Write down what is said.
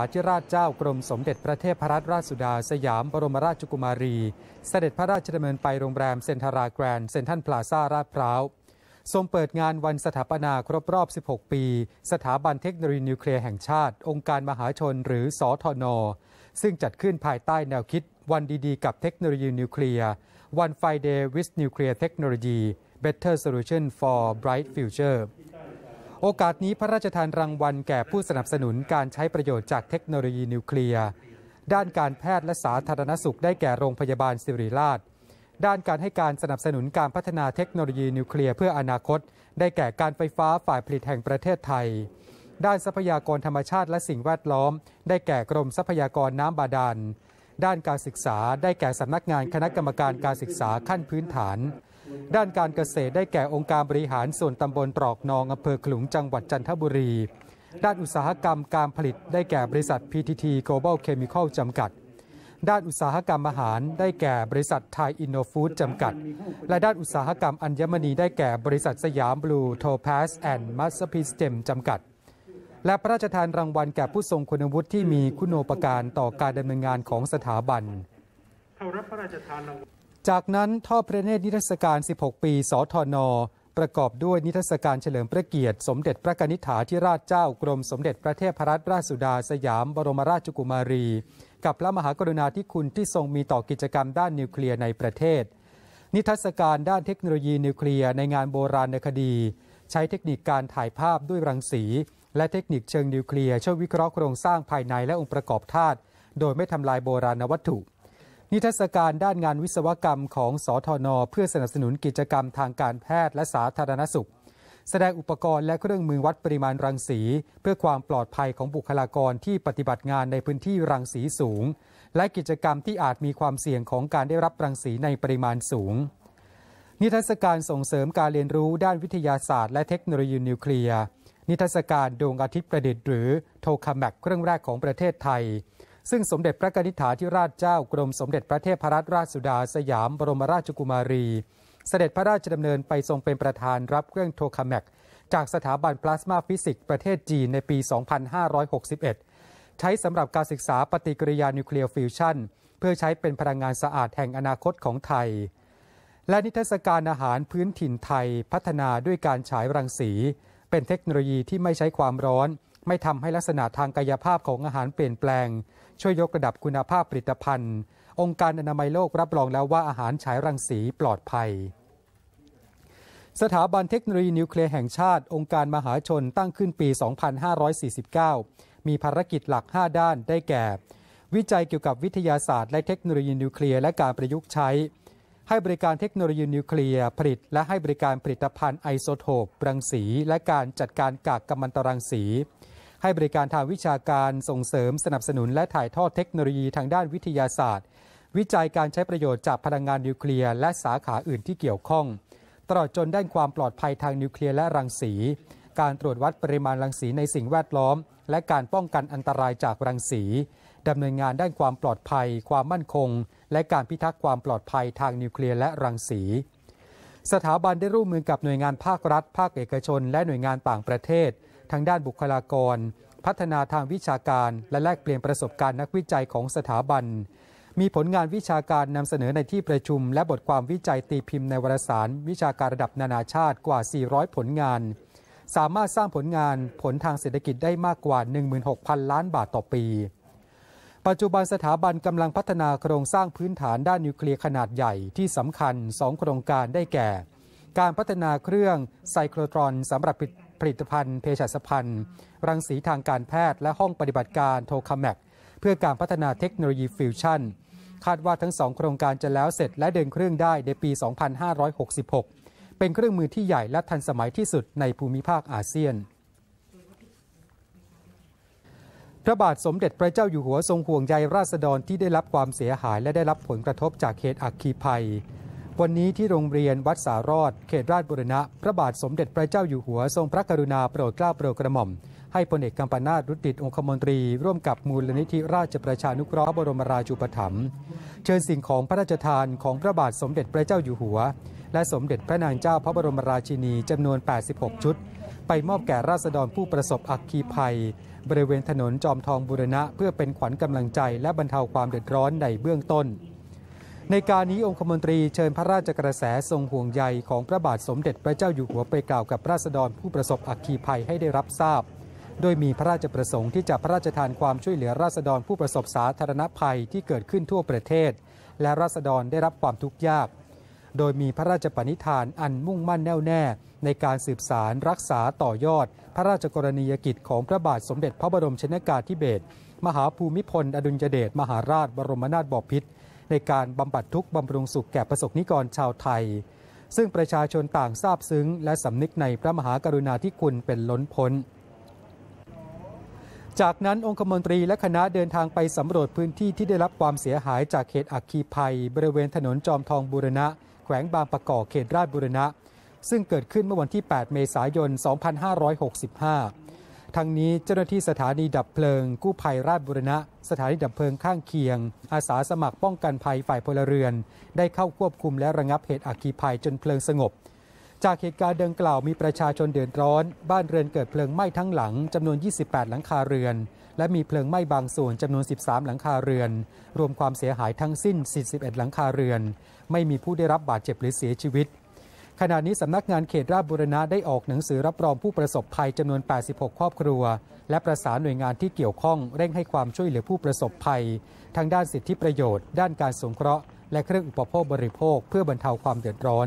าธิราชเจ้ากรมสมเด็จพระเทพรัตนราชสุดาสยามบรมราชกุมารี เสด็จพระราชดำเนินไปโรงแรมเซนทราแกรนด์เซนทันพลาซาราดพร้าวทรงเปิดงานวันสถาปนาครบรอบ 16 ปี สถาบันเทคโนโลยีนิวเคลียร์แห่งชาติ องค์การมหาชนหรือสอทอนอซึ่งจัดขึ้นภายใต้แนวคิดวันดีๆกับเทคโนโลยีนิวเคลียร์ One f r i d ์ y ิ i t h Nuclear t e c โ n o l o g y Better Solution for Bright Future โอกาสนี้พระราชทานรางวัล แก่ผู้สนับสนุนการใช้ประโยชน์จากเทคโนโลยีนิวเคลียร์ด้านการแพทย์และสาธารณสุขได้แก่โรงพยาบาลสิริราช ด้านการให้การสนับสนุนการพัฒนาเทคโนโลยีนิวเคลียร์เพื่ออนาคตได้แก่การไฟฟ้าฝ่ายผลิตแห่งประเทศไทย ด้านทรัพยากรธรรมชาติและสิ่งแวดล้อม ได้แก่กรมทรัพยากรน้ำบาดาลด้านการศึกษาได้แก่สำนักงานคณะกรรมการการศึกษาขั้นพื้นฐานด้านการเกษตรได้แก่องค์การบริหารส่วนตำบลตรอกนองอำเภอขลุงจังหวัดจันทบุรี ด้านอุตสาหกรรมการผลิต ได้แก่บริษัท PTT Global Chemical จำกัด ด้านอุตสาหกรรมอาหารได้แก่บริษัทไทยอินโนฟู้ดจำกัด และด้านอุตสาหกรรมอัญมณีได้แก่บริษัทสยามบลูโทพาสแอนด์มัสพีสเ็มจำกัด และพระราชทานรางวัลแก่ผู้ทรงคุณวุฒิที่มีคุณโอปการต่อการดำเนินงานของสถาบันจากนั้นทอดพระเนตรนิทรรศการ 16 ปี สทน ประกอบด้วยนิทรรศการเฉลิมพระเกียรติ สมเด็จพระกนิษฐาธิราชเจ้ากรมสมเด็จพระเทพรัตนราชสุดาสยามบรมราชกุมารี กับพระมหากรุณาธิคุณที่ทรงมีต่อกิจกรรมด้านนิวเคลียร์ในประเทศ นิทรรศการด้านเทคโนโลยีนิวเคลียร์ในงานโบราณนคดี ใช้เทคนิคการถ่ายภาพด้วยรังสี และเทคนิคเชิงนิวเคลียร์ช่วยวิเคราะห์โครงสร้างภายในและองค์ประกอบธาตุโดยไม่ทำลายโบราณวัตถุนิทรรศการด้านงานวิศวกรรม ของ สทน เพื่อสนับสนุนกิจกรรมทางการแพทย์และสาธารณสุขแสดงอุปกรณ์และเครื่องมือวัดปริมาณรังสี เพื่อความปลอดภัยของบุคลากรที่ปฏิบัติงานในพื้นที่รังสีสูง และกิจกรรมที่อาจมีความเสี่ยงของการได้รับรังสีในปริมาณสูง นิทรรศการส่งเสริมการเรียนรู้ด้านวิทยาศาสตร์ และเทคโนโลยีนิวเคลียร์นิทรรศการดวงอาทิตย์ประดิษฐ์หรือโทคาแมกเครื่องแรกของประเทศไทยซึ่งสมเด็จพระนิธิฐาธิราชเจ้ากรมสมเด็จพระเทพรัตนราชสุดาสยามบรมราชกุมารี เสด็จพระราชดำเนินไปทรงเป็นประธานรับเครื่องโทคาแมกจากสถาบันพลาสมาฟิสิกส์ประเทศจีนในปี 2561 ใช้สำหรับการศึกษาปฏิกิริยานิวเคลียร์ฟิวชันเพื่อใช้เป็นพลังงานสะอาดแห่งอนาคตของไทย และนิทรรศการอาหารพื้นถิ่นไทย พัฒนาด้วยการฉายรังสี เป็นเทคโนโลยีที่ไม่ใช้ความร้อน ไม่ทำให้ลักษณะทางกายภาพของอาหารเปลี่ยนแปลงช่วยยกระดับคุณภาพผลิตภัณฑ์ องค์การอนามัยโลกรับรองแล้วว่าอาหารฉายรังสีปลอดภัย สถาบันเทคโนโลยีนิวเคลียร์แห่งชาติองค์การมหาชนตั้งขึ้นปี 2549 มีภารกิจหลัก 5 ด้านได้แก่ วิจัยเกี่ยวกับวิทยาศาสตร์และเทคโนโลยีนิวเคลียร์และการประยุกต์ใช้ ให้บริการเทคโนโลยีนิวเคลียร์ผลิต และให้บริการผลิตภัณฑ์ไอโซโทปรังสี และการจัดการกากกัมมันตรังสีให้บริการทางวิชาการส่งเสริมสนับสนุนและถ่ายทอดเทคโนโลยีทางด้านวิทยาศาสตร์ วิจัยการใช้ประโยชน์จากพลังงานนิวเคลียร์และสาขาอื่นที่เกี่ยวข้องตลอดจนด้านความปลอดภัยทางนิวเคลียร์และรังสี การตรวจวัดปริมาณรังสีในสิ่งแวดล้อม และการป้องกันอันตรายจากรังสีดำเนินงานด้านความปลอดภัย ความมั่นคง และการพิทักษ์ความปลอดภัยทางนิวเคลียร์และรังสี สถาบันได้ร่วมมือกับหน่วยงานภาครัฐ ภาคเอกชน และหน่วยงานต่างประเทศทั้งด้านบุคลากร พัฒนาทางวิชาการและแลกเปลี่ยนประสบการณ์นักวิจัยของสถาบัน มีผลงานวิชาการนำเสนอในที่ประชุม และบทความวิจัยตีพิมพ์ในวารสารวิชาการระดับนานาชาติกว่า 400 ผลงาน สามารถสร้างผลงานผลทางเศรษฐกิจได้มากกว่า 16,000ล้านบาทต่อปี ปัจจุบันสถาบันกำลังพัฒนาโครงสร้างพื้นฐานด้านนิวเคลียร์ขนาดใหญ่ที่สำคัญ 2 โครงการได้แก่ การพัฒนาเครื่องไซโครตรอนสำหรับผลิตภัณฑ์เภสัชพันธ์รังสีทางการแพทย์และห้องปฏิบัติการโทคาแมกเพื่อการพัฒนาเทคโนโลยีฟิวชั่นคาดว่าทั้งสองโครงการจะแล้วเสร็จและเดินเครื่องได้ ในปี 2566 เป็นเครื่องมือที่ใหญ่และทันสมัยที่สุดในภูมิภาคอาเซียนพระบาทสมเด็จพระเจ้าอยู่หัวทรงห่วงใยราษฎรที่ได้รับความเสียหายและได้รับผลกระทบจากเหตุอักคีภัยวันนี้ที่โรงเรียนวัดสารอด เขตราชบุรณะ พระบาทสมเด็จพระเจ้าอยู่หัวทรงพระกรุณาโปรดเกล้าโปรดกระหม่อมให้พลเอกกัมปนาตรุติดองคมนตรีร่วมกับมูลนิธิราชประชานุเคราะห์บรมราชูปถัมภ์เชิญสิ่งของพระราชทานของพระบาทสมเด็จพระเจ้าอยู่หัว และสมเด็จพระนางเจ้าพระบรมราชินีจำนวน 86 ชุด ไปมอบแก่ราษฎรผู้ประสบอัคคีภัย บริเวณถนนจอมทองบุรณะ เพื่อเป็นขวัญกำลังใจและบรรเทาความเดือดร้อนในเบื้องต้นในการนี้ องคมนตรีเชิญพระราชกระแสทรงห่วงใยของพระบาทสมเด็จพระเจ้าอยู่หัวไปกล่าวกับราษฎรผู้ประสบอัคคีภัยให้ได้รับทราบ โดยมีพระราชประสงค์ที่จะพระราชทานความช่วยเหลือราษฎรผู้ประสบสาธารณภัยที่เกิดขึ้นทั่วประเทศ และราษฎรได้รับความทุกข์ยาก โดยมีพระราชปณิธานอันมุ่งมั่นแน่วแน่ ในการสืบสารรักษาต่อยอด พระราชกรณียกิจของพระบาทสมเด็จ พระบรมชนากาธิเบศรมหาภูมิพลอดุลยเดชมหาราช บรมนาถบพิตรในการบำบัดทุกบำรุงสุขแก่ประสบนิกรชาวไทย ซึ่งประชาชนต่างทราบซึ้ง และสำนึกในพระมหากรุณาธิคุณเป็นล้นพ้น จากนั้นองคมนตรีและคณะเดินทางไปสำรวจพื้นที่ที่ได้รับความเสียหายจากเขตอักคีภัย บริเวณถนนจอมทองบุรณะ แขวงบางประกอบเขตราชบุรณะ ซึ่งเกิดขึ้นเมื่อวันที่ 8 เมษายน 2565ทั้งนี้เจ้าหน้าที่สถานีดับเพลิงกู้ภัยราชบุรณะสถานีดับเพลิงข้างเคียง อาสาสมัครป้องกันภัยฝ่ายพลเรือน ได้เข้าควบคุมและระงับเหตุอัคคีภัยจนเพลิงสงบ จากเหตุการณ์ดังกล่าวมีประชาชนเดือดร้อน บ้านเรือนเกิดเพลิงไหม้ทั้งหลังจำนวน 28 หลังคาเรือน และมีเพลิงไหม้บางส่วนจำนวน 13 หลังคาเรือน รวมความเสียหายทั้งสิ้น 41 หลังคาเรือน ไม่มีผู้ได้รับบาดเจ็บหรือเสียชีวิตขณะนี้สำนักงานเขตราชบุรณะได้ออกหนังสือรับรองผู้ประสบภัยจำนวน 86 ครอบครัว และประสานหน่วยงานที่เกี่ยวข้อง เร่งให้ความช่วยเหลือผู้ประสบภัยทางด้านสิทธิประโยชน์ ด้านการสงเคราะห์ และเครื่องอุปโภคบริโภคเพื่อบรรเทาความเดือดร้อน